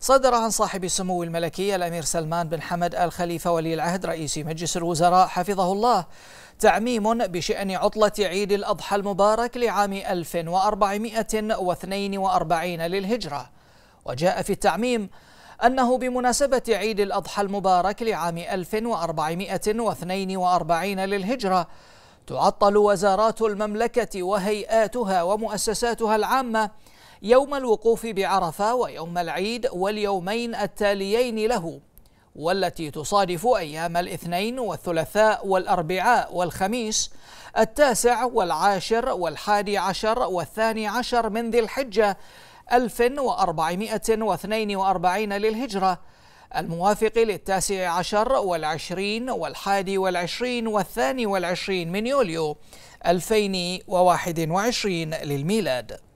صدر عن صاحب السمو الملكي الأمير سلمان بن حمد آل خليفة ولي العهد رئيس مجلس الوزراء حفظه الله تعميم بشأن عطلة عيد الأضحى المبارك لعام 1442 للهجرة وجاء في التعميم أنه بمناسبة عيد الأضحى المبارك لعام 1442 للهجرة تعطل وزارات المملكة وهيئاتها ومؤسساتها العامة يوم الوقوف بعرفة ويوم العيد واليومين التاليين له والتي تصادف أيام الاثنين والثلاثاء والأربعاء والخميس التاسع والعاشر والحادي عشر والثاني عشر من ذي الحجة 1442 للهجرة الموافق للتاسع عشر والعشرين والحادي والعشرين والثاني والعشرين من يوليو 2021 للميلاد